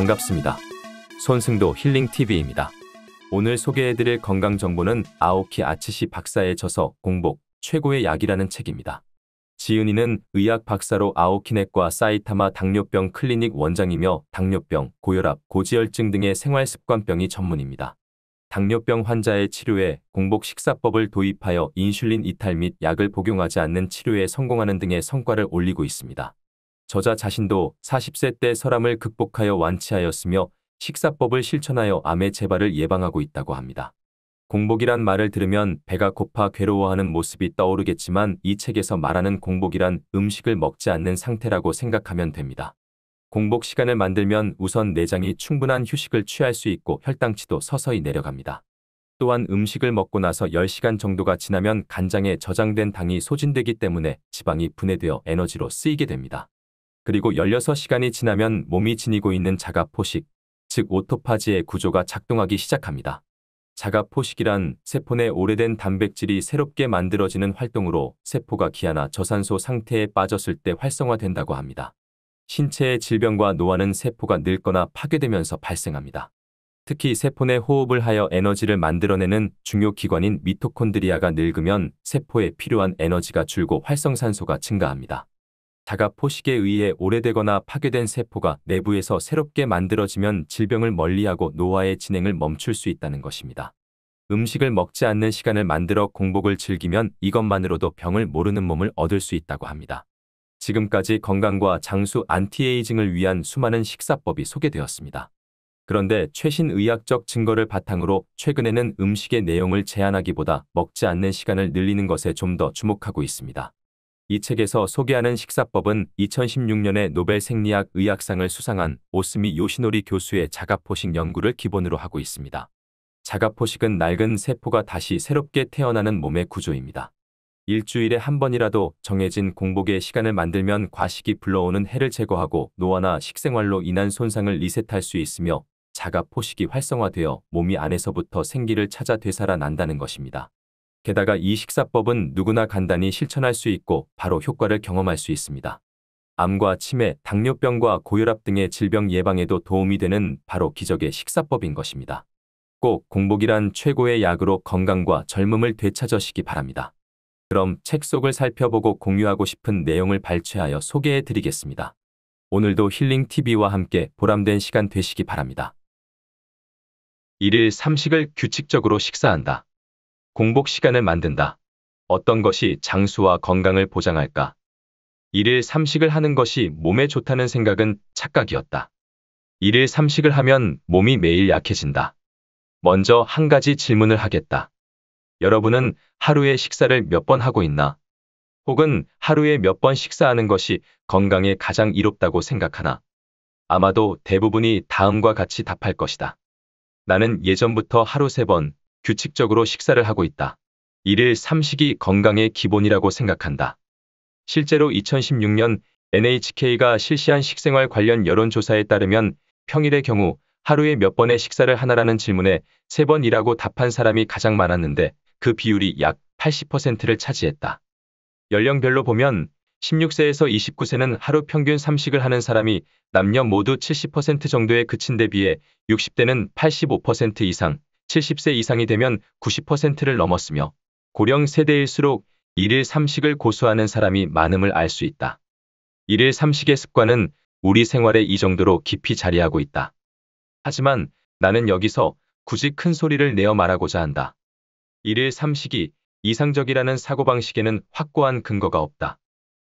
반갑습니다. 손승도 힐링TV입니다. 오늘 소개해드릴 건강정보는 아오키 아츠시 박사의 저서 공복, 최고의 약이라는 책입니다. 지은이는 의학 박사로 아오키넷과 사이타마 당뇨병 클리닉 원장이며 당뇨병, 고혈압, 고지혈증 등의 생활습관병이 전문입니다. 당뇨병 환자의 치료에 공복 식사법을 도입하여 인슐린 이탈 및 약을 복용하지 않는 치료에 성공하는 등의 성과를 올리고 있습니다. 저자 자신도 40세 때 설암을 극복하여 완치하였으며 식사법을 실천하여 암의 재발을 예방하고 있다고 합니다. 공복이란 말을 들으면 배가 고파 괴로워하는 모습이 떠오르겠지만 이 책에서 말하는 공복이란 음식을 먹지 않는 상태라고 생각하면 됩니다. 공복 시간을 만들면 우선 내장이 충분한 휴식을 취할 수 있고 혈당치도 서서히 내려갑니다. 또한 음식을 먹고 나서 10시간 정도가 지나면 간장에 저장된 당이 소진되기 때문에 지방이 분해되어 에너지로 쓰이게 됩니다. 그리고 16시간이 지나면 몸이 지니고 있는 자가 포식, 즉 오토파지의 구조가 작동하기 시작합니다. 자가 포식이란 세포 내 오래된 단백질이 새롭게 만들어지는 활동으로 세포가 기아나 저산소 상태에 빠졌을 때 활성화된다고 합니다. 신체의 질병과 노화는 세포가 늙거나 파괴되면서 발생합니다. 특히 세포 내 호흡을 하여 에너지를 만들어내는 중요 기관인 미토콘드리아가 늙으면 세포에 필요한 에너지가 줄고 활성산소가 증가합니다. 자가 포식에 의해 오래되거나 파괴된 세포가 내부에서 새롭게 만들어지면 질병을 멀리하고 노화의 진행을 멈출 수 있다는 것입니다. 음식을 먹지 않는 시간을 만들어 공복을 즐기면 이것만으로도 병을 모르는 몸을 얻을 수 있다고 합니다. 지금까지 건강과 장수 안티에이징을 위한 수많은 식사법이 소개되었습니다. 그런데 최신 의학적 증거를 바탕으로 최근에는 음식의 내용을 제한하기보다 먹지 않는 시간을 늘리는 것에 좀 더 주목하고 있습니다. 이 책에서 소개하는 식사법은 2016년에 노벨 생리학 의학상을 수상한 오스미 요시노리 교수의 자가포식 연구를 기본으로 하고 있습니다. 자가포식은 낡은 세포가 다시 새롭게 태어나는 몸의 구조입니다. 일주일에 한 번이라도 정해진 공복의 시간을 만들면 과식이 불러오는 해를 제거하고 노화나 식생활로 인한 손상을 리셋할 수 있으며 자가 포식이 활성화되어 몸이 안에서부터 생기를 찾아 되살아난다는 것입니다. 게다가 이 식사법은 누구나 간단히 실천할 수 있고 바로 효과를 경험할 수 있습니다. 암과 치매, 당뇨병과 고혈압 등의 질병 예방에도 도움이 되는 바로 기적의 식사법인 것입니다. 꼭 공복이란 최고의 약으로 건강과 젊음을 되찾으시기 바랍니다. 그럼 책 속을 살펴보고 공유하고 싶은 내용을 발췌하여 소개해 드리겠습니다. 오늘도 힐링TV와 함께 보람된 시간 되시기 바랍니다. 1일 3식을 규칙적으로 식사한다. 공복 시간을 만든다. 어떤 것이 장수와 건강을 보장할까? 일일 삼식을 하는 것이 몸에 좋다는 생각은 착각이었다. 일일 삼식을 하면 몸이 매일 약해진다. 먼저 한 가지 질문을 하겠다. 여러분은 하루에 식사를 몇 번 하고 있나? 혹은 하루에 몇 번 식사하는 것이 건강에 가장 이롭다고 생각하나? 아마도 대부분이 다음과 같이 답할 것이다. 나는 예전부터 하루 세 번, 규칙적으로 식사를 하고 있다. 1일 3식이 건강의 기본이라고 생각한다. 실제로 2016년 NHK가 실시한 식생활 관련 여론조사에 따르면 평일의 경우 하루에 몇 번의 식사를 하나라는 질문에 세번이라고 답한 사람이 가장 많았는데 그 비율이 약 80%를 차지했다. 연령별로 보면 16세에서 29세는 하루 평균 3식을 하는 사람이 남녀 모두 70% 정도에 그친 데 비해 60대는 85% 이상, 70세 이상이 되면 90%를 넘었으며 고령 세대일수록 1일 3식을 고수하는 사람이 많음을 알 수 있다. 1일 3식의 습관은 우리 생활에 이 정도로 깊이 자리하고 있다. 하지만 나는 여기서 굳이 큰 소리를 내어 말하고자 한다. 1일 3식이 이상적이라는 사고방식에는 확고한 근거가 없다.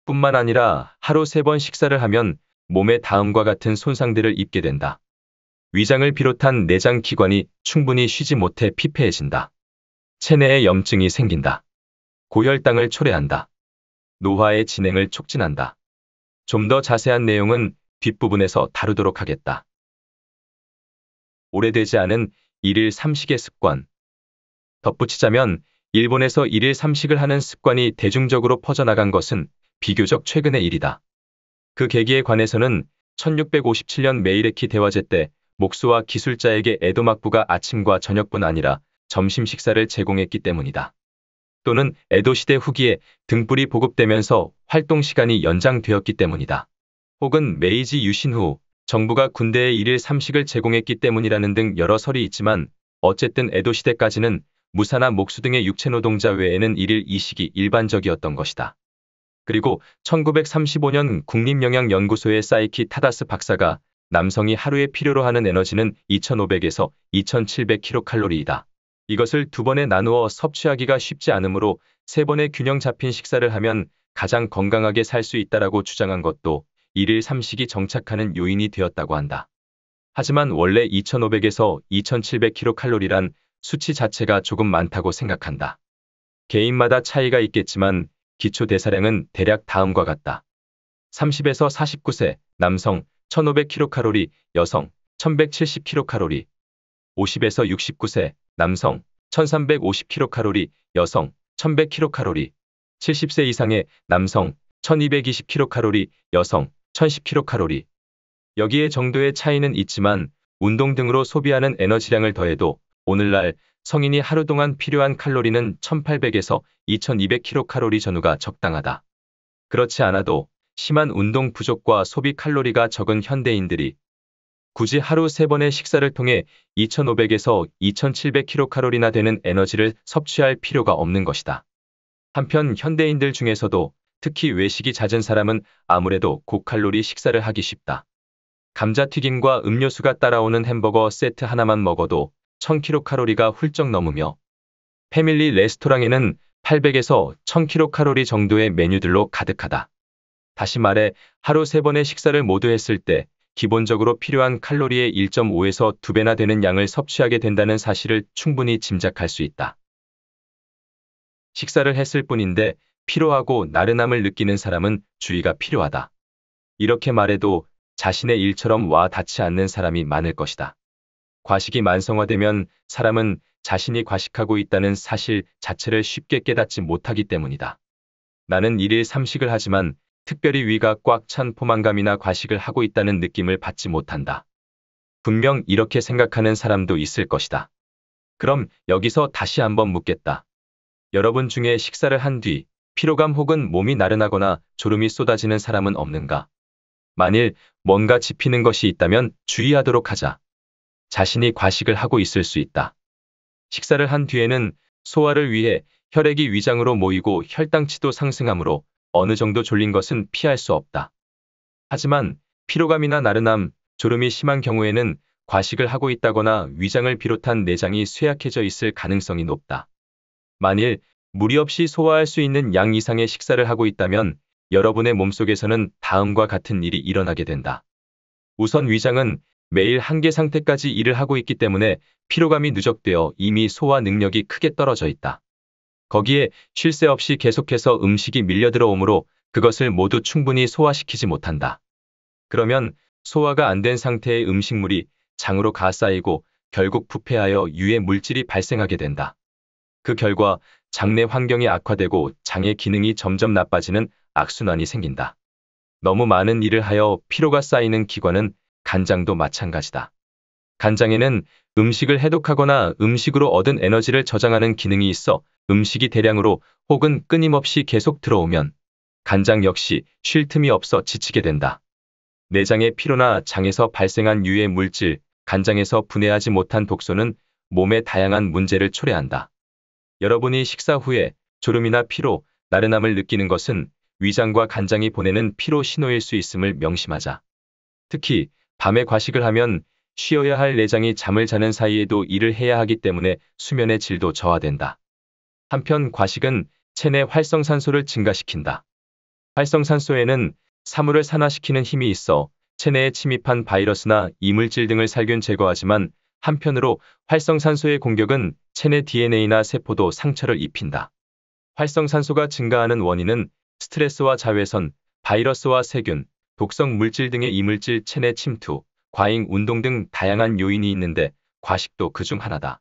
뿐만 아니라 하루 세 번 식사를 하면 몸에 다음과 같은 손상들을 입게 된다. 위장을 비롯한 내장 기관이 충분히 쉬지 못해 피폐해진다. 체내에 염증이 생긴다. 고혈당을 초래한다. 노화의 진행을 촉진한다. 좀 더 자세한 내용은 뒷부분에서 다루도록 하겠다. 오래되지 않은 일일 삼식의 습관 덧붙이자면 일본에서 일일 삼식을 하는 습관이 대중적으로 퍼져나간 것은 비교적 최근의 일이다. 그 계기에 관해서는 1657년 메이레키 대화제 때 목수와 기술자에게 에도막부가 아침과 저녁뿐 아니라 점심 식사를 제공했기 때문이다. 또는 에도시대 후기에 등불이 보급되면서 활동 시간이 연장되었기 때문이다. 혹은 메이지 유신 후 정부가 군대에 일일 삼식을 제공했기 때문이라는 등 여러 설이 있지만 어쨌든 에도시대까지는 무사나 목수 등의 육체노동자 외에는 일일 이식이 일반적이었던 것이다. 그리고 1935년 국립영양연구소의 사이키 타다스 박사가 남성이 하루에 필요로 하는 에너지는 2500에서 2700kcal이다. 이것을 두 번에 나누어 섭취하기가 쉽지 않으므로 세 번의 균형 잡힌 식사를 하면 가장 건강하게 살 수 있다라고 주장한 것도 일일 삼식이 정착하는 요인이 되었다고 한다. 하지만 원래 2500에서 2700kcal란 수치 자체가 조금 많다고 생각한다. 개인마다 차이가 있겠지만 기초 대사량은 대략 다음과 같다. 30에서 49세 남성 1500kcal, 여성 1170kcal, 50에서 69세, 남성 1350kcal, 여성 1100kcal, 70세 이상의 남성 1220kcal, 여성 1010kcal. 여기에 정도의 차이는 있지만 운동 등으로 소비하는 에너지량을 더해도 오늘날 성인이 하루 동안 필요한 칼로리는 1800에서 2200kcal 전후가 적당하다. 그렇지 않아도 심한 운동 부족과 소비 칼로리가 적은 현대인들이 굳이 하루 세번의 식사를 통해 2500에서 2700kcal나 되는 에너지를 섭취할 필요가 없는 것이다. 한편 현대인들 중에서도 특히 외식이 잦은 사람은 아무래도 고칼로리 식사를 하기 쉽다. 감자튀김과 음료수가 따라오는 햄버거 세트 하나만 먹어도 1000kcal가 훌쩍 넘으며 패밀리 레스토랑에는 800에서 1000kcal 정도의 메뉴들로 가득하다. 다시 말해 하루 세번의 식사를 모두 했을 때 기본적으로 필요한 칼로리의 1.5에서 2배나 되는 양을 섭취하게 된다는 사실을 충분히 짐작할 수 있다. 식사를 했을 뿐인데 피로하고 나른함을 느끼는 사람은 주의가 필요하다. 이렇게 말해도 자신의 일처럼 와 닿지 않는 사람이 많을 것이다. 과식이 만성화되면 사람은 자신이 과식하고 있다는 사실 자체를 쉽게 깨닫지 못하기 때문이다. 나는 일일 삼식을 하지만 특별히 위가 꽉 찬 포만감이나 과식을 하고 있다는 느낌을 받지 못한다. 분명 이렇게 생각하는 사람도 있을 것이다. 그럼 여기서 다시 한번 묻겠다. 여러분 중에 식사를 한 뒤 피로감 혹은 몸이 나른하거나 졸음이 쏟아지는 사람은 없는가? 만일 뭔가 지피는 것이 있다면 주의하도록 하자. 자신이 과식을 하고 있을 수 있다. 식사를 한 뒤에는 소화를 위해 혈액이 위장으로 모이고 혈당치도 상승하므로 어느 정도 졸린 것은 피할 수 없다. 하지만 피로감이나 나른함, 졸음이 심한 경우에는 과식을 하고 있다거나 위장을 비롯한 내장이 쇠약해져 있을 가능성이 높다. 만일 무리 없이 소화할 수 있는 양 이상의 식사를 하고 있다면 여러분의 몸속에서는 다음과 같은 일이 일어나게 된다. 우선 위장은 매일 한계 상태까지 일을 하고 있기 때문에 피로감이 누적되어 이미 소화 능력이 크게 떨어져 있다. 거기에 쉴 새 없이 계속해서 음식이 밀려들어오므로 그것을 모두 충분히 소화시키지 못한다. 그러면 소화가 안 된 상태의 음식물이 장으로 가쌓이고 결국 부패하여 유해 물질이 발생하게 된다. 그 결과 장내 환경이 악화되고 장의 기능이 점점 나빠지는 악순환이 생긴다. 너무 많은 일을 하여 피로가 쌓이는 기관은 간장도 마찬가지다. 간장에는 음식을 해독하거나 음식으로 얻은 에너지를 저장하는 기능이 있어 음식이 대량으로 혹은 끊임없이 계속 들어오면 간장 역시 쉴 틈이 없어 지치게 된다. 내장의 피로나 장에서 발생한 유해 물질, 간장에서 분해하지 못한 독소는 몸에 다양한 문제를 초래한다. 여러분이 식사 후에 졸음이나 피로, 나른함을 느끼는 것은 위장과 간장이 보내는 피로 신호일 수 있음을 명심하자. 특히 밤에 과식을 하면 쉬어야 할 내장이 잠을 자는 사이에도 일을 해야 하기 때문에 수면의 질도 저하된다. 한편 과식은 체내 활성산소를 증가시킨다. 활성산소에는 사물을 산화시키는 힘이 있어 체내에 침입한 바이러스나 이물질 등을 살균 제거하지만 한편으로 활성산소의 공격은 체내 DNA나 세포도 상처를 입힌다. 활성산소가 증가하는 원인은 스트레스와 자외선, 바이러스와 세균, 독성 물질 등의 이물질 체내 침투, 과잉 운동 등 다양한 요인이 있는데 과식도 그 중 하나다.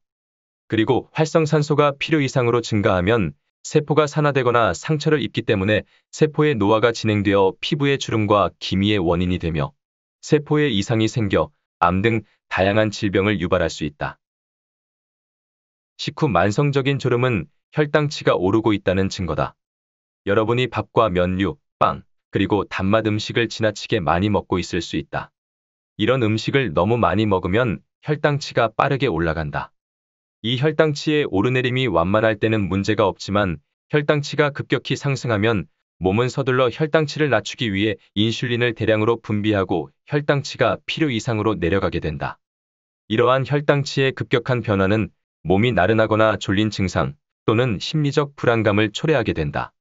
그리고 활성산소가 필요 이상으로 증가하면 세포가 산화되거나 상처를 입기 때문에 세포의 노화가 진행되어 피부의 주름과 기미의 원인이 되며 세포에 이상이 생겨 암 등 다양한 질병을 유발할 수 있다. 식후 만성적인 졸음은 혈당치가 오르고 있다는 증거다. 여러분이 밥과 면류, 빵, 그리고 단맛 음식을 지나치게 많이 먹고 있을 수 있다. 이런 음식을 너무 많이 먹으면 혈당치가 빠르게 올라간다. 이 혈당치의 오르내림이 완만할 때는 문제가 없지만 혈당치가 급격히 상승하면 몸은 서둘러 혈당치를 낮추기 위해 인슐린을 대량으로 분비하고 혈당치가 필요 이상으로 내려가게 된다. 이러한 혈당치의 급격한 변화는 몸이 나른하거나 졸린 증상 또는 심리적 불안감을 초래하게 된다.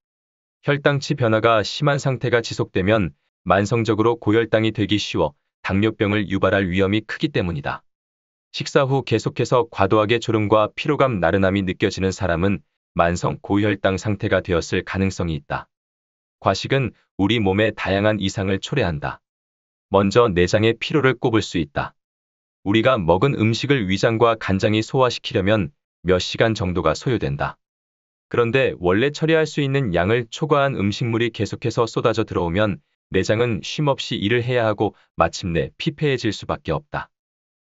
혈당치 변화가 심한 상태가 지속되면 만성적으로 고혈당이 되기 쉬워 당뇨병을 유발할 위험이 크기 때문이다. 식사 후 계속해서 과도하게 졸음과 피로감 나른함이 느껴지는 사람은 만성 고혈당 상태가 되었을 가능성이 있다. 과식은 우리 몸의 다양한 이상을 초래한다. 먼저 내장의 피로를 꼽을 수 있다. 우리가 먹은 음식을 위장과 간장이 소화시키려면 몇 시간 정도가 소요된다. 그런데 원래 처리할 수 있는 양을 초과한 음식물이 계속해서 쏟아져 들어오면 내장은 쉼없이 일을 해야 하고 마침내 피폐해질 수밖에 없다.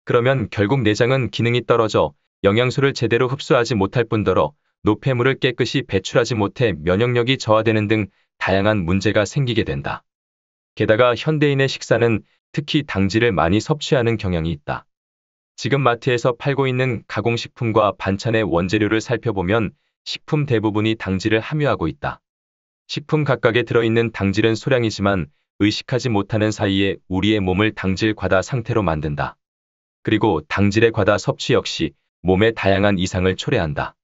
그러면 결국 내장은 기능이 떨어져 영양소를 제대로 흡수하지 못할 뿐더러 노폐물을 깨끗이 배출하지 못해 면역력이 저하되는 등 다양한 문제가 생기게 된다. 게다가 현대인의 식사는 특히 당질을 많이 섭취하는 경향이 있다. 지금 마트에서 팔고 있는 가공식품과 반찬의 원재료를 살펴보면 식품 대부분이 당질을 함유하고 있다. 식품 각각에 들어있는 당질은 소량이지만 의식하지 못하는 사이에 우리의 몸을 당질 과다 상태로 만든다. 그리고 당질의 과다 섭취 역시 몸에 다양한 이상을 초래한다.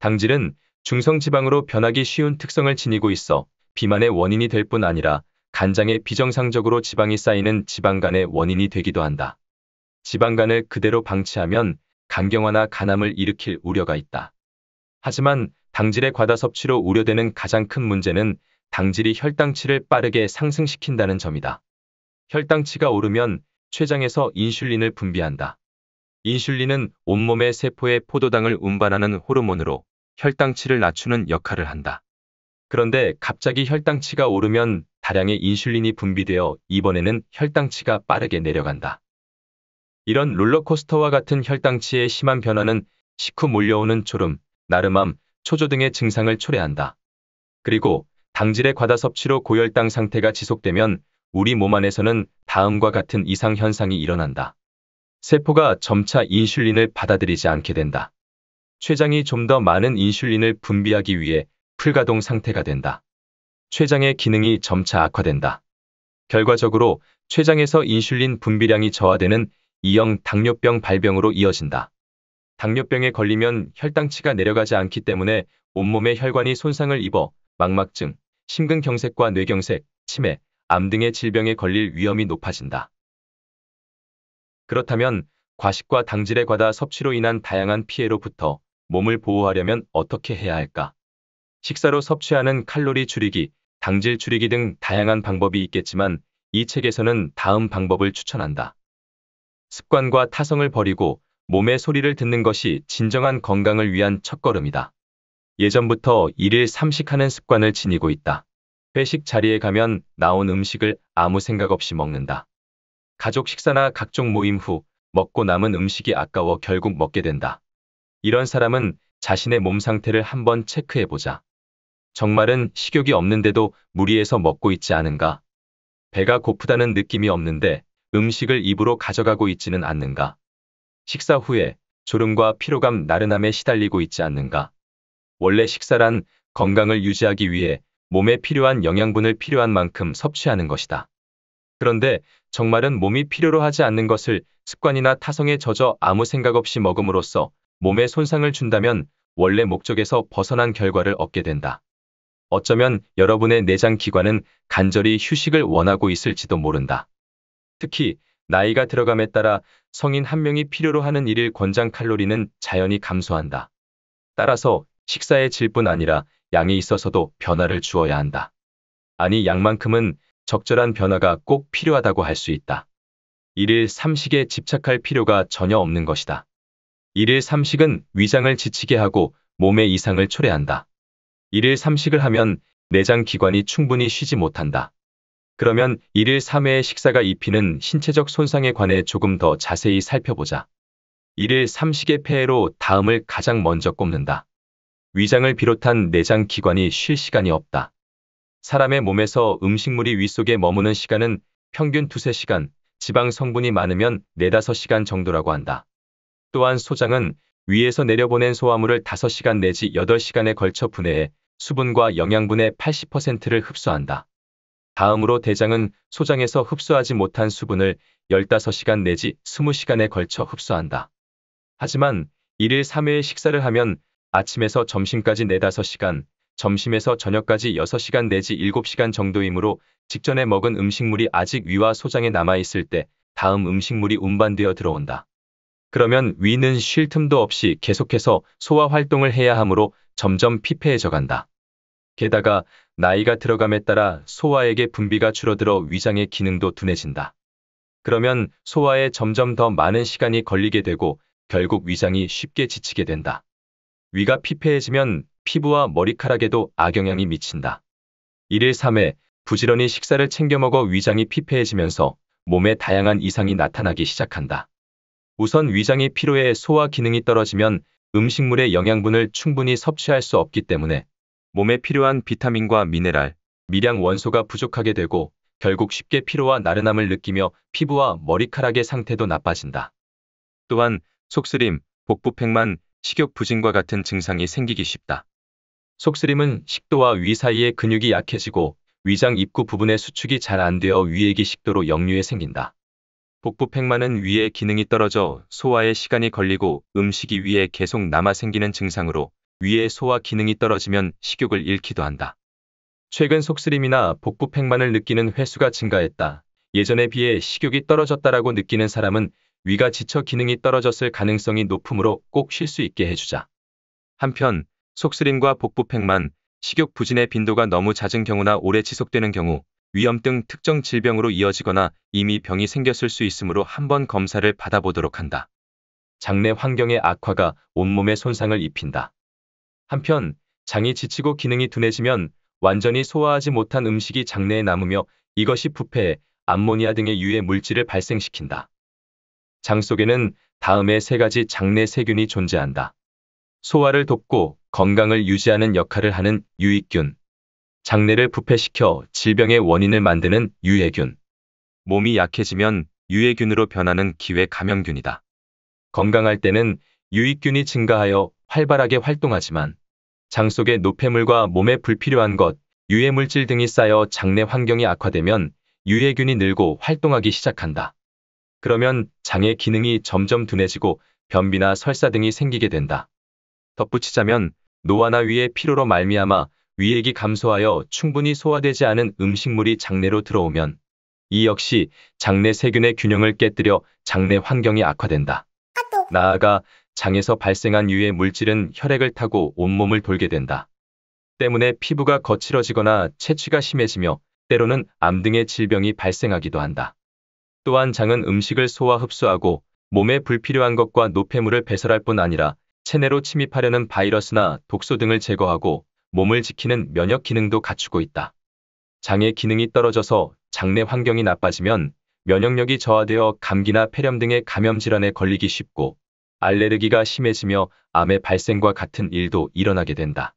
당질은 중성지방으로 변하기 쉬운 특성을 지니고 있어 비만의 원인이 될 뿐 아니라 간장에 비정상적으로 지방이 쌓이는 지방간의 원인이 되기도 한다. 지방간을 그대로 방치하면 간경화나 간암을 일으킬 우려가 있다. 하지만 당질의 과다 섭취로 우려되는 가장 큰 문제는 당질이 혈당치를 빠르게 상승시킨다는 점이다. 혈당치가 오르면 췌장에서 인슐린을 분비한다. 인슐린은 온몸의 세포의 포도당을 운반하는 호르몬으로 혈당치를 낮추는 역할을 한다. 그런데 갑자기 혈당치가 오르면 다량의 인슐린이 분비되어 이번에는 혈당치가 빠르게 내려간다. 이런 롤러코스터와 같은 혈당치의 심한 변화는 식후 몰려오는 졸음, 나름함, 초조 등의 증상을 초래한다. 그리고 당질의 과다 섭취로 고혈당 상태가 지속되면 우리 몸 안에서는 다음과 같은 이상 현상이 일어난다. 세포가 점차 인슐린을 받아들이지 않게 된다. 췌장이 좀 더 많은 인슐린을 분비하기 위해 풀가동 상태가 된다. 췌장의 기능이 점차 악화된다. 결과적으로 췌장에서 인슐린 분비량이 저하되는 이형 당뇨병 발병으로 이어진다. 당뇨병에 걸리면 혈당치가 내려가지 않기 때문에 온몸의 혈관이 손상을 입어 망막증, 심근경색과 뇌경색, 치매, 암 등의 질병에 걸릴 위험이 높아진다. 그렇다면 과식과 당질의 과다 섭취로 인한 다양한 피해로부터 몸을 보호하려면 어떻게 해야 할까? 식사로 섭취하는 칼로리 줄이기, 당질 줄이기 등 다양한 방법이 있겠지만 이 책에서는 다음 방법을 추천한다. 습관과 타성을 버리고 몸의 소리를 듣는 것이 진정한 건강을 위한 첫걸음이다. 예전부터 일일 삼식하는 습관을 지니고 있다. 회식 자리에 가면 나온 음식을 아무 생각 없이 먹는다. 가족 식사나 각종 모임 후 먹고 남은 음식이 아까워 결국 먹게 된다. 이런 사람은 자신의 몸 상태를 한번 체크해보자. 정말은 식욕이 없는데도 무리해서 먹고 있지 않은가? 배가 고프다는 느낌이 없는데 음식을 입으로 가져가고 있지는 않는가? 식사 후에 졸음과 피로감 나른함에 시달리고 있지 않는가? 원래 식사란 건강을 유지하기 위해 몸에 필요한 영양분을 필요한 만큼 섭취하는 것이다. 그런데 정말은 몸이 필요로 하지 않는 것을 습관이나 타성에 젖어 아무 생각 없이 먹음으로써 몸에 손상을 준다면 원래 목적에서 벗어난 결과를 얻게 된다. 어쩌면 여러분의 내장 기관은 간절히 휴식을 원하고 있을지도 모른다. 특히 나이가 들어감에 따라 성인 한 명이 필요로 하는 일일 권장 칼로리는 자연히 감소한다. 따라서 식사의 질뿐 아니라 양에 있어서도 변화를 주어야 한다. 아니 양만큼은 적절한 변화가 꼭 필요하다고 할 수 있다. 일일 삼식에 집착할 필요가 전혀 없는 것이다. 일일 삼식은 위장을 지치게 하고 몸의 이상을 초래한다. 일일 삼식을 하면 내장 기관이 충분히 쉬지 못한다. 그러면 일일 3회의 식사가 입히는 신체적 손상에 관해 조금 더 자세히 살펴보자. 일일 3식의 폐해로 다음을 가장 먼저 꼽는다. 위장을 비롯한 내장 기관이 쉴 시간이 없다. 사람의 몸에서 음식물이 위 속에 머무는 시간은 평균 2, 3시간, 지방 성분이 많으면 4, 5시간 정도라고 한다. 또한 소장은 위에서 내려보낸 소화물을 5시간 내지 8시간에 걸쳐 분해해 수분과 영양분의 80%를 흡수한다. 다음으로 대장은 소장에서 흡수하지 못한 수분을 15시간 내지 20시간에 걸쳐 흡수한다. 하지만 1일 3회 식사를 하면 아침에서 점심까지 4, 5시간, 점심에서 저녁까지 6시간 내지 7시간 정도이므로 직전에 먹은 음식물이 아직 위와 소장에 남아있을 때 다음 음식물이 운반되어 들어온다. 그러면 위는 쉴 틈도 없이 계속해서 소화 활동을 해야 하므로 점점 피폐해져 간다. 게다가 나이가 들어감에 따라 소화액의 분비가 줄어들어 위장의 기능도 둔해진다. 그러면 소화에 점점 더 많은 시간이 걸리게 되고 결국 위장이 쉽게 지치게 된다. 위가 피폐해지면 피부와 머리카락에도 악영향이 미친다. 1일 3회 부지런히 식사를 챙겨 먹어 위장이 피폐해지면서 몸에 다양한 이상이 나타나기 시작한다. 우선 위장이 피로해 소화 기능이 떨어지면 음식물의 영양분을 충분히 섭취할 수 없기 때문에 몸에 필요한 비타민과 미네랄, 미량 원소가 부족하게 되고 결국 쉽게 피로와 나른함을 느끼며 피부와 머리카락의 상태도 나빠진다. 또한 속쓰림, 복부팽만, 식욕 부진과 같은 증상이 생기기 쉽다. 속쓰림은 식도와 위 사이의 근육이 약해지고 위장 입구 부분의 수축이 잘 안 되어 위액이 식도로 역류해 생긴다. 복부 팽만은 위의 기능이 떨어져 소화에 시간이 걸리고 음식이 위에 계속 남아 생기는 증상으로 위의 소화 기능이 떨어지면 식욕을 잃기도 한다. 최근 속쓰림이나 복부 팽만을 느끼는 횟수가 증가했다. 예전에 비해 식욕이 떨어졌다라고 느끼는 사람은 위가 지쳐 기능이 떨어졌을 가능성이 높으므로 꼭 쉴 수 있게 해주자. 한편 속쓰림과 복부팽만, 식욕 부진의 빈도가 너무 잦은 경우나 오래 지속되는 경우 위염 등 특정 질병으로 이어지거나 이미 병이 생겼을 수 있으므로 한번 검사를 받아보도록 한다. 장내 환경의 악화가 온몸에 손상을 입힌다. 한편 장이 지치고 기능이 둔해지면 완전히 소화하지 못한 음식이 장내에 남으며 이것이 부패해 암모니아 등의 유해 물질을 발생시킨다. 장 속에는 다음의 세 가지 장내 세균이 존재한다. 소화를 돕고 건강을 유지하는 역할을 하는 유익균, 장내를 부패시켜 질병의 원인을 만드는 유해균, 몸이 약해지면 유해균으로 변하는 기회 감염균이다. 건강할 때는 유익균이 증가하여 활발하게 활동하지만 장 속의 노폐물과 몸에 불필요한 것, 유해물질 등이 쌓여 장내 환경이 악화되면 유해균이 늘고 활동하기 시작한다. 그러면 장의 기능이 점점 둔해지고 변비나 설사 등이 생기게 된다. 덧붙이자면 노화나 위의 피로로 말미암아 위액이 감소하여 충분히 소화되지 않은 음식물이 장내로 들어오면 이 역시 장내 세균의 균형을 깨뜨려 장내 환경이 악화된다. 나아가 장에서 발생한 유해 물질은 혈액을 타고 온몸을 돌게 된다. 때문에 피부가 거칠어지거나 채취가 심해지며 때로는 암 등의 질병이 발생하기도 한다. 또한 장은 음식을 소화 흡수하고 몸에 불필요한 것과 노폐물을 배설할 뿐 아니라 체내로 침입하려는 바이러스나 독소 등을 제거하고 몸을 지키는 면역 기능도 갖추고 있다. 장의 기능이 떨어져서 장내 환경이 나빠지면 면역력이 저하되어 감기나 폐렴 등의 감염질환에 걸리기 쉽고 알레르기가 심해지며 암의 발생과 같은 일도 일어나게 된다.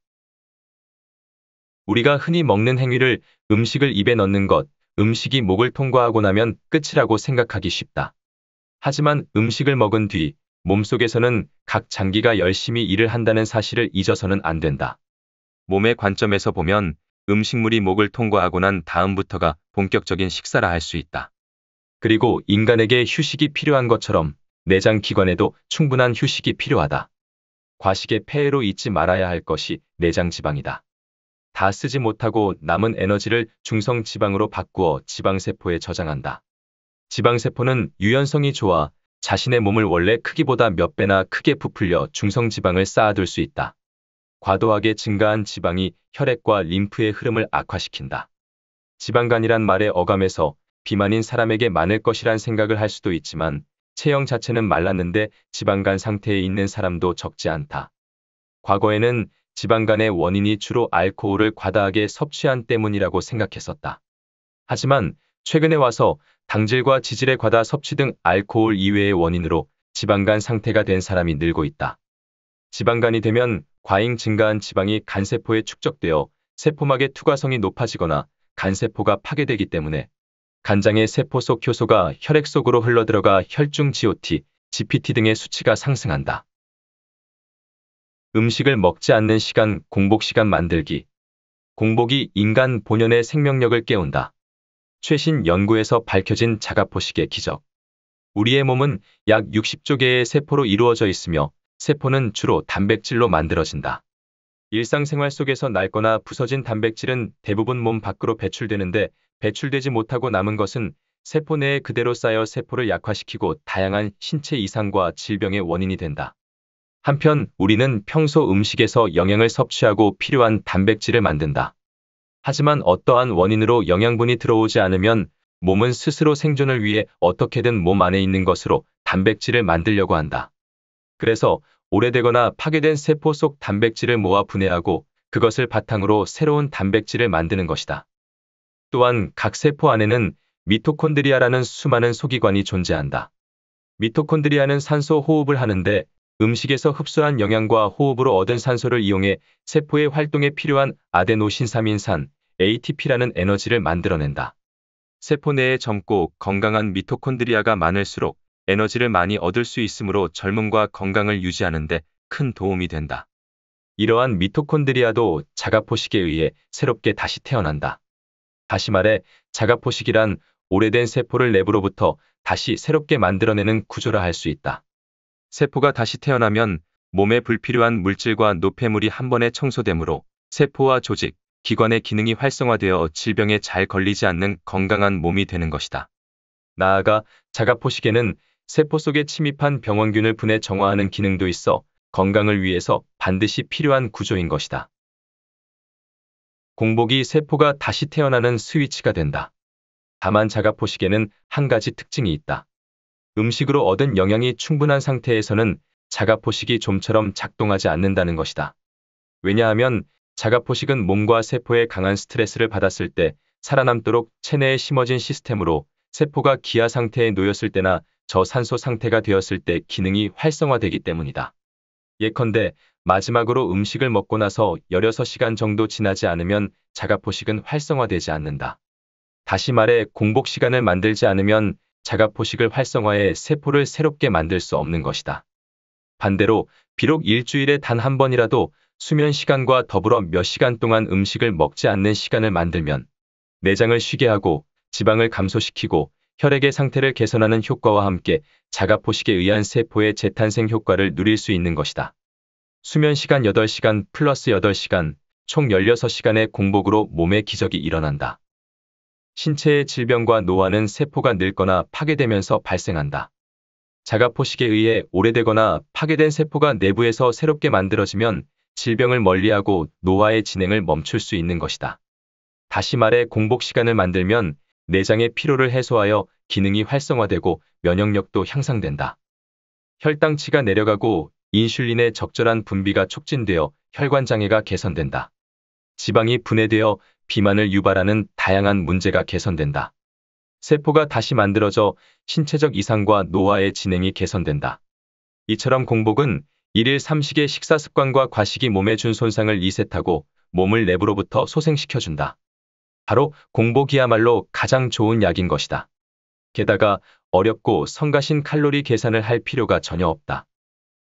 우리가 흔히 먹는 행위를 음식을 입에 넣는 것, 음식이 목을 통과하고 나면 끝이라고 생각하기 쉽다. 하지만 음식을 먹은 뒤 몸속에서는 각 장기가 열심히 일을 한다는 사실을 잊어서는 안 된다. 몸의 관점에서 보면 음식물이 목을 통과하고 난 다음부터가 본격적인 식사라 할 수 있다. 그리고 인간에게 휴식이 필요한 것처럼 내장 기관에도 충분한 휴식이 필요하다. 과식의 폐해로 잊지 말아야 할 것이 내장 지방이다. 다 쓰지 못하고 남은 에너지를 중성 지방으로 바꾸어 지방세포에 저장한다. 지방세포는 유연성이 좋아 자신의 몸을 원래 크기보다 몇 배나 크게 부풀려 중성 지방을 쌓아둘 수 있다. 과도하게 증가한 지방이 혈액과 림프의 흐름을 악화시킨다. 지방간이란 말의 어감에서 비만인 사람에게 많을 것이란 생각을 할 수도 있지만 체형 자체는 말랐는데 지방간 상태에 있는 사람도 적지 않다. 과거에는 지방간의 원인이 주로 알코올을 과다하게 섭취한 때문이라고 생각했었다. 하지만 최근에 와서 당질과 지질의 과다 섭취 등 알코올 이외의 원인으로 지방간 상태가 된 사람이 늘고 있다. 지방간이 되면 과잉 증가한 지방이 간세포에 축적되어 세포막의 투과성이 높아지거나 간세포가 파괴되기 때문에 간장의 세포 속 효소가 혈액 속으로 흘러들어가 혈중 GOT, GPT 등의 수치가 상승한다. 음식을 먹지 않는 시간 공복 시간 만들기. 공복이 인간 본연의 생명력을 깨운다. 최신 연구에서 밝혀진 자가포식의 기적. 우리의 몸은 약 60조 개의 세포로 이루어져 있으며 세포는 주로 단백질로 만들어진다. 일상생활 속에서 낡거나 부서진 단백질은 대부분 몸 밖으로 배출되는데 배출되지 못하고 남은 것은 세포 내에 그대로 쌓여 세포를 약화시키고 다양한 신체 이상과 질병의 원인이 된다. 한편 우리는 평소 음식에서 영양을 섭취하고 필요한 단백질을 만든다. 하지만 어떠한 원인으로 영양분이 들어오지 않으면 몸은 스스로 생존을 위해 어떻게든 몸 안에 있는 것으로 단백질을 만들려고 한다. 그래서 오래되거나 파괴된 세포 속 단백질을 모아 분해하고 그것을 바탕으로 새로운 단백질을 만드는 것이다. 또한 각 세포 안에는 미토콘드리아라는 수많은 소기관이 존재한다. 미토콘드리아는 산소 호흡을 하는데 음식에서 흡수한 영양과 호흡으로 얻은 산소를 이용해 세포의 활동에 필요한 아데노신삼인산 ATP라는 에너지를 만들어낸다. 세포 내에 젊고 건강한 미토콘드리아가 많을수록 에너지를 많이 얻을 수 있으므로 젊음과 건강을 유지하는 데 큰 도움이 된다. 이러한 미토콘드리아도 자가포식에 의해 새롭게 다시 태어난다. 다시 말해 자가포식이란 오래된 세포를 내부로부터 다시 새롭게 만들어내는 구조라 할 수 있다. 세포가 다시 태어나면 몸에 불필요한 물질과 노폐물이 한 번에 청소되므로 세포와 조직, 기관의 기능이 활성화되어 질병에 잘 걸리지 않는 건강한 몸이 되는 것이다. 나아가 자가포식에는 세포 속에 침입한 병원균을 분해 정화하는 기능도 있어 건강을 위해서 반드시 필요한 구조인 것이다. 공복이 세포가 다시 태어나는 스위치가 된다. 다만 자가포식에는 한 가지 특징이 있다. 음식으로 얻은 영양이 충분한 상태에서는 자가포식이 좀처럼 작동하지 않는다는 것이다. 왜냐하면 자가포식은 몸과 세포에 강한 스트레스를 받았을 때 살아남도록 체내에 심어진 시스템으로 세포가 기아 상태에 놓였을 때나 저산소 상태가 되었을 때 기능이 활성화되기 때문이다. 예컨대 마지막으로 음식을 먹고 나서 16시간 정도 지나지 않으면 자가포식은 활성화되지 않는다. 다시 말해 공복 시간을 만들지 않으면 자가포식을 활성화해 세포를 새롭게 만들 수 없는 것이다. 반대로 비록 일주일에 단 한 번이라도 수면 시간과 더불어 몇 시간 동안 음식을 먹지 않는 시간을 만들면 내장을 쉬게 하고 지방을 감소시키고 혈액의 상태를 개선하는 효과와 함께 자가포식에 의한 세포의 재탄생 효과를 누릴 수 있는 것이다. 수면 시간 8시간 플러스 8시간 총 16시간의 공복으로 몸의 기적이 일어난다. 신체의 질병과 노화는 세포가 늙거나 파괴되면서 발생한다. 자가포식에 의해 오래되거나 파괴된 세포가 내부에서 새롭게 만들어지면 질병을 멀리하고 노화의 진행을 멈출 수 있는 것이다. 다시 말해 공복 시간을 만들면 내장의 피로를 해소하여 기능이 활성화되고 면역력도 향상된다. 혈당치가 내려가고 인슐린의 적절한 분비가 촉진되어 혈관 장애가 개선된다. 지방이 분해되어 비만을 유발하는 다양한 문제가 개선된다. 세포가 다시 만들어져 신체적 이상과 노화의 진행이 개선된다. 이처럼 공복은 일일 3식의 식사 습관과 과식이 몸에 준 손상을 리셋하고 몸을 내부로부터 소생시켜준다. 바로 공복이야말로 가장 좋은 약인 것이다. 게다가 어렵고 성가신 칼로리 계산을 할 필요가 전혀 없다.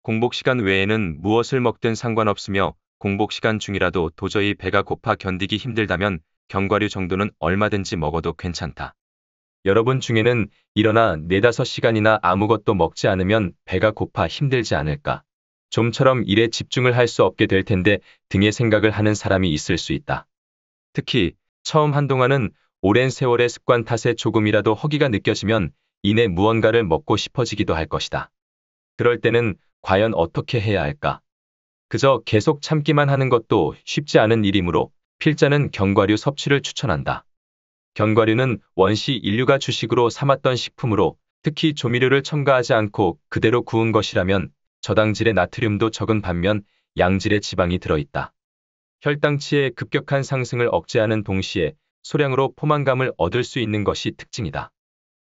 공복 시간 외에는 무엇을 먹든 상관없으며 공복 시간 중이라도 도저히 배가 고파 견디기 힘들다면 견과류 정도는 얼마든지 먹어도 괜찮다. 여러분 중에는 일어나 4, 5시간이나 아무것도 먹지 않으면 배가 고파 힘들지 않을까. 좀처럼 일에 집중을 할 수 없게 될 텐데 등의 생각을 하는 사람이 있을 수 있다. 특히 처음 한동안은 오랜 세월의 습관 탓에 조금이라도 허기가 느껴지면 이내 무언가를 먹고 싶어지기도 할 것이다. 그럴 때는 과연 어떻게 해야 할까? 그저 계속 참기만 하는 것도 쉽지 않은 일이므로 필자는 견과류 섭취를 추천한다. 견과류는 원시 인류가 주식으로 삼았던 식품으로 특히 조미료를 첨가하지 않고 그대로 구운 것이라면 저당질의 나트륨도 적은 반면 양질의 지방이 들어있다. 혈당치의 급격한 상승을 억제하는 동시에 소량으로 포만감을 얻을 수 있는 것이 특징이다.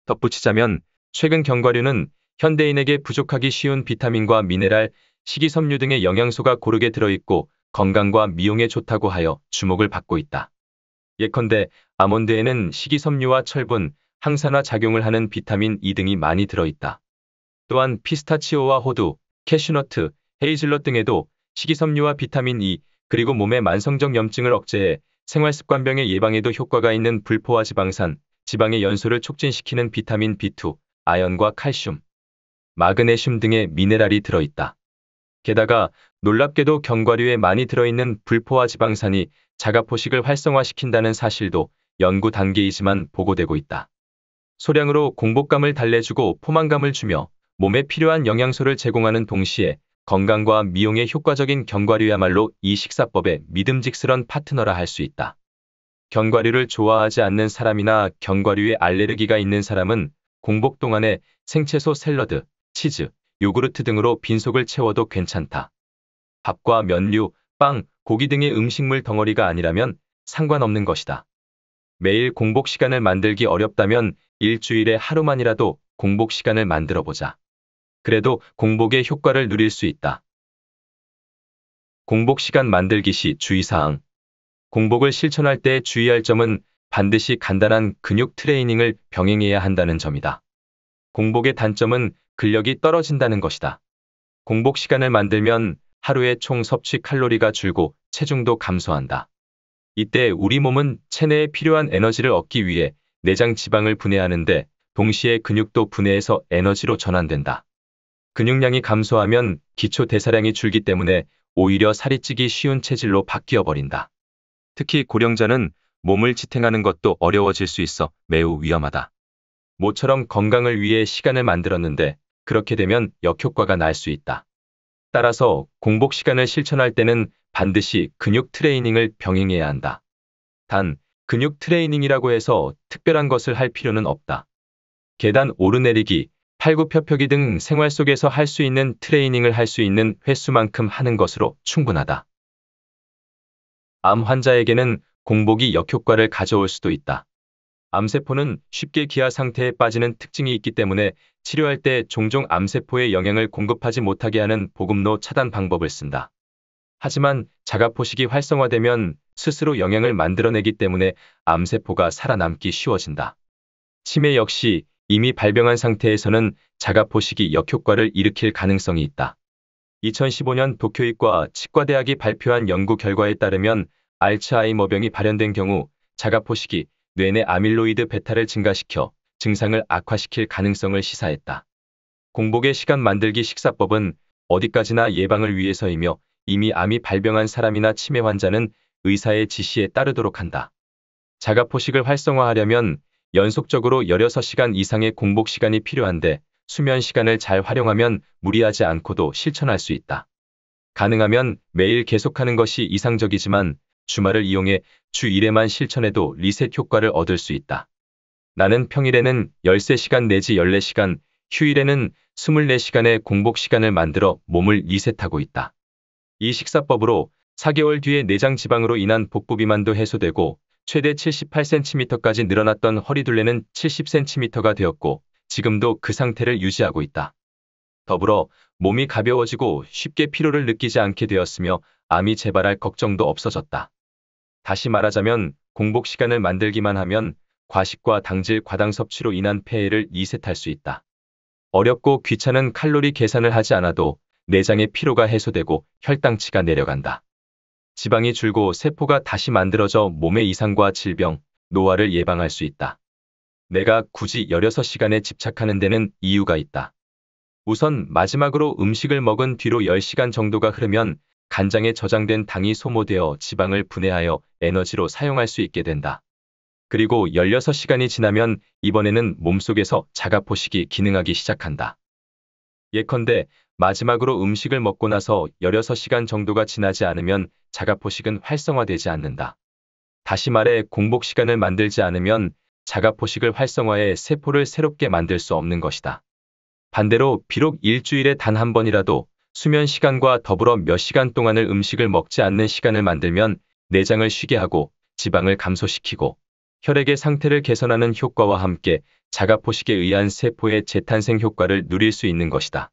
덧붙이자면 최근 견과류는 현대인에게 부족하기 쉬운 비타민과 미네랄, 식이섬유 등의 영양소가 고르게 들어있고 건강과 미용에 좋다고 하여 주목을 받고 있다. 예컨대 아몬드에는 식이섬유와 철분, 항산화 작용을 하는 비타민 E 등이 많이 들어있다. 또한 피스타치오와 호두, 캐슈너트, 헤이즐넛 등에도 식이섬유와 비타민 E, 그리고 몸의 만성적 염증을 억제해 생활습관병의 예방에도 효과가 있는 불포화 지방산, 지방의 연소를 촉진시키는 비타민 B2, 아연과 칼슘, 마그네슘 등의 미네랄이 들어있다. 게다가 놀랍게도 견과류에 많이 들어있는 불포화 지방산이 자가포식을 활성화시킨다는 사실도 연구 단계이지만 보고되고 있다. 소량으로 공복감을 달래주고 포만감을 주며 몸에 필요한 영양소를 제공하는 동시에 건강과 미용에 효과적인 견과류야말로 이 식사법의 믿음직스런 파트너라 할 수 있다. 견과류를 좋아하지 않는 사람이나 견과류에 알레르기가 있는 사람은 공복 동안에 생채소 샐러드, 치즈, 요구르트 등으로 빈속을 채워도 괜찮다. 밥과 면류, 빵, 고기 등의 음식물 덩어리가 아니라면 상관없는 것이다. 매일 공복 시간을 만들기 어렵다면 일주일에 하루만이라도 공복 시간을 만들어 보자. 그래도 공복의 효과를 누릴 수 있다. 공복 시간 만들기 시 주의사항. 공복을 실천할 때 주의할 점은 반드시 간단한 근육 트레이닝을 병행해야 한다는 점이다. 공복의 단점은 근력이 떨어진다는 것이다. 공복 시간을 만들면 하루에 총 섭취 칼로리가 줄고 체중도 감소한다. 이때 우리 몸은 체내에 필요한 에너지를 얻기 위해 내장 지방을 분해하는데 동시에 근육도 분해해서 에너지로 전환된다. 근육량이 감소하면 기초 대사량이 줄기 때문에 오히려 살이 찌기 쉬운 체질로 바뀌어 버린다. 특히 고령자는 몸을 지탱하는 것도 어려워질 수 있어 매우 위험하다. 모처럼 건강을 위해 시간을 만들었는데 그렇게 되면 역효과가 날 수 있다. 따라서 공복 시간을 실천할 때는 반드시 근육 트레이닝을 병행해야 한다. 단, 근육 트레이닝이라고 해서 특별한 것을 할 필요는 없다. 계단 오르내리기, 팔굽혀펴기 등 생활 속에서 할 수 있는 트레이닝을 할 수 있는 횟수만큼 하는 것으로 충분하다. 암 환자에게는 공복이 역효과를 가져올 수도 있다. 암세포는 쉽게 기아 상태에 빠지는 특징이 있기 때문에 치료할 때 종종 암세포의 영향을 공급하지 못하게 하는 보급로 차단 방법을 쓴다. 하지만 자가포식이 활성화되면 스스로 영향을 만들어내기 때문에 암세포가 살아남기 쉬워진다. 치매 역시 이미 발병한 상태에서는 자가포식이 역효과를 일으킬 가능성이 있다. 2015년 도쿄의과 치과대학이 발표한 연구 결과에 따르면 알츠하이머병이 발현된 경우 자가포식이 뇌내 아밀로이드 베타를 증가시켜 증상을 악화시킬 가능성을 시사했다. 공복의 시간 만들기 식사법은 어디까지나 예방을 위해서이며 이미 암이 발병한 사람이나 치매 환자는 의사의 지시에 따르도록 한다. 자가포식을 활성화하려면 연속적으로 16시간 이상의 공복 시간이 필요한데 수면 시간을 잘 활용하면 무리하지 않고도 실천할 수 있다. 가능하면 매일 계속하는 것이 이상적이지만 주말을 이용해 주일에만 실천해도 리셋 효과를 얻을 수 있다. 나는 평일에는 13시간 내지 14시간, 휴일에는 24시간의 공복 시간을 만들어 몸을 리셋하고 있다. 이 식사법으로 4개월 뒤에 내장 지방으로 인한 복부 비만도 해소되고 최대 78cm까지 늘어났던 허리둘레는 70cm가 되었고 지금도 그 상태를 유지하고 있다. 더불어 몸이 가벼워지고 쉽게 피로를 느끼지 않게 되었으며 암이 재발할 걱정도 없어졌다. 다시 말하자면 공복 시간을 만들기만 하면 과식과 당질 과당 섭취로 인한 폐해를 이셋할 수 있다. 어렵고 귀찮은 칼로리 계산을 하지 않아도 내장의 피로가 해소되고 혈당치가 내려간다. 지방이 줄고 세포가 다시 만들어져 몸의 이상과 질병, 노화를 예방할 수 있다. 내가 굳이 16시간에 집착하는 데는 이유가 있다. 우선 마지막으로 음식을 먹은 뒤로 10시간 정도가 흐르면 간장에 저장된 당이 소모되어 지방을 분해하여 에너지로 사용할 수 있게 된다. 그리고 16시간이 지나면 이번에는 몸속에서 자가포식이 기능하기 시작한다. 예컨대 마지막으로 음식을 먹고 나서 16시간 정도가 지나지 않으면 자가포식은 활성화되지 않는다. 다시 말해 공복 시간을 만들지 않으면 자가포식을 활성화해 세포를 새롭게 만들 수 없는 것이다. 반대로 비록 일주일에 단 한 번이라도 수면 시간과 더불어 몇 시간 동안을 음식을 먹지 않는 시간을 만들면 내장을 쉬게 하고 지방을 감소시키고 혈액의 상태를 개선하는 효과와 함께 자가포식에 의한 세포의 재탄생 효과를 누릴 수 있는 것이다.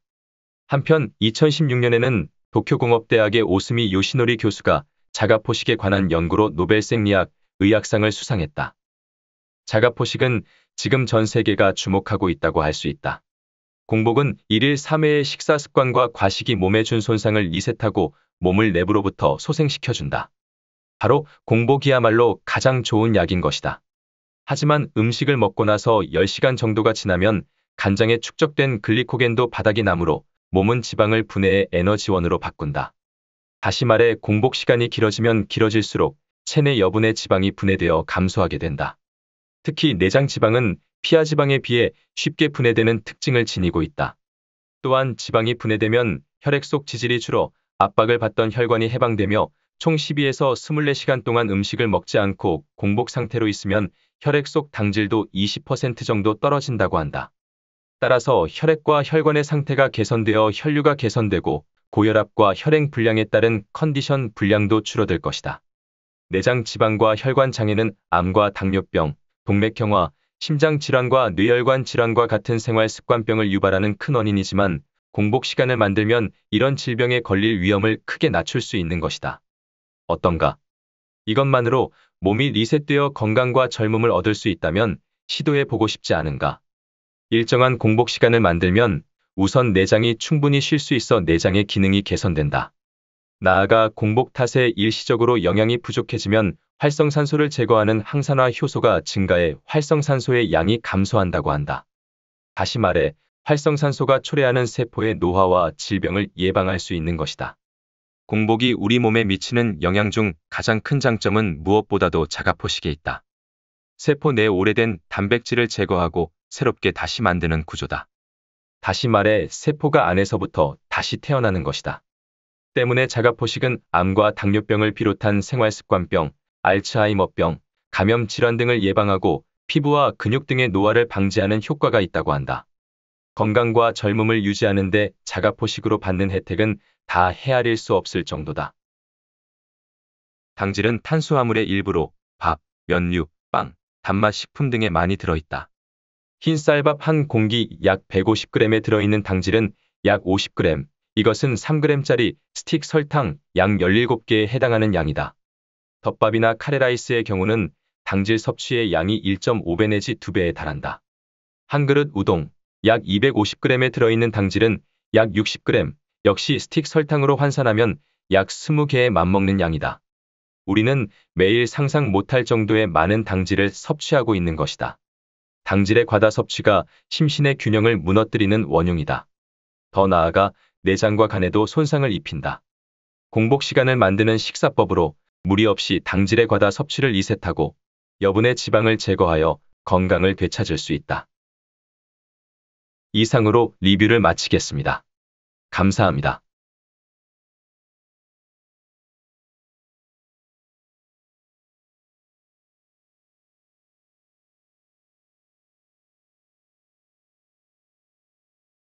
한편 2016년에는 도쿄공업대학의 오스미 요시노리 교수가 자가포식에 관한 연구로 노벨 생리학 의학상을 수상했다. 자가포식은 지금 전 세계가 주목하고 있다고 할 수 있다. 공복은 1일 3회의 식사 습관과 과식이 몸에 준 손상을 리셋하고 몸을 내부로부터 소생시켜준다. 바로 공복이야말로 가장 좋은 약인 것이다. 하지만 음식을 먹고 나서 10시간 정도가 지나면 간장에 축적된 글리코겐도 바닥이 나므로 몸은 지방을 분해해 에너지원으로 바꾼다. 다시 말해 공복 시간이 길어지면 길어질수록 체내 여분의 지방이 분해되어 감소하게 된다. 특히 내장 지방은 피하 지방에 비해 쉽게 분해되는 특징을 지니고 있다. 또한 지방이 분해되면 혈액 속 지질이 줄어 압박을 받던 혈관이 해방되며 총 12에서 24시간 동안 음식을 먹지 않고 공복 상태로 있으면 혈액 속 당질도 20% 정도 떨어진다고 한다. 따라서 혈액과 혈관의 상태가 개선되어 혈류가 개선되고 고혈압과 혈행 불량에 따른 컨디션 불량도 줄어들 것이다. 내장 지방과 혈관 장애는 암과 당뇨병, 동맥경화, 심장 질환과 뇌혈관 질환과 같은 생활 습관병을 유발하는 큰 원인이지만 공복 시간을 만들면 이런 질병에 걸릴 위험을 크게 낮출 수 있는 것이다. 어떤가? 이것만으로 몸이 리셋되어 건강과 젊음을 얻을 수 있다면 시도해 보고 싶지 않은가? 일정한 공복 시간을 만들면 우선 내장이 충분히 쉴 수 있어 내장의 기능이 개선된다. 나아가 공복 탓에 일시적으로 영양이 부족해지면 활성산소를 제거하는 항산화 효소가 증가해 활성산소의 양이 감소한다고 한다. 다시 말해 활성산소가 초래하는 세포의 노화와 질병을 예방할 수 있는 것이다. 공복이 우리 몸에 미치는 영향 중 가장 큰 장점은 무엇보다도 자가포식에 있다. 세포 내 오래된 단백질을 제거하고 새롭게 다시 만드는 구조다. 다시 말해 세포가 안에서부터 다시 태어나는 것이다. 때문에 자가포식은 암과 당뇨병을 비롯한 생활습관병, 알츠하이머병, 감염 질환 등을 예방하고 피부와 근육 등의 노화를 방지하는 효과가 있다고 한다. 건강과 젊음을 유지하는데 자가포식으로 받는 혜택은 다 헤아릴 수 없을 정도다. 당질은 탄수화물의 일부로 밥, 면류, 빵, 단맛 식품 등에 많이 들어있다. 흰쌀밥 한 공기 약 150g에 들어있는 당질은 약 50g, 이것은 3g짜리 스틱 설탕 양 17개에 해당하는 양이다. 덮밥이나 카레라이스의 경우는 당질 섭취의 양이 1.5배 내지 2배에 달한다. 한 그릇 우동, 약 250g에 들어있는 당질은 약 60g, 역시 스틱 설탕으로 환산하면 약 20개에 맞먹는 양이다. 우리는 매일 상상 못할 정도의 많은 당질을 섭취하고 있는 것이다. 당질의 과다 섭취가 심신의 균형을 무너뜨리는 원흉이다. 더 나아가 내장과 간에도 손상을 입힌다. 공복 시간을 만드는 식사법으로 무리 없이 당질의 과다 섭취를 이셋하고 여분의 지방을 제거하여 건강을 되찾을 수 있다. 이상으로 리뷰를 마치겠습니다. 감사합니다.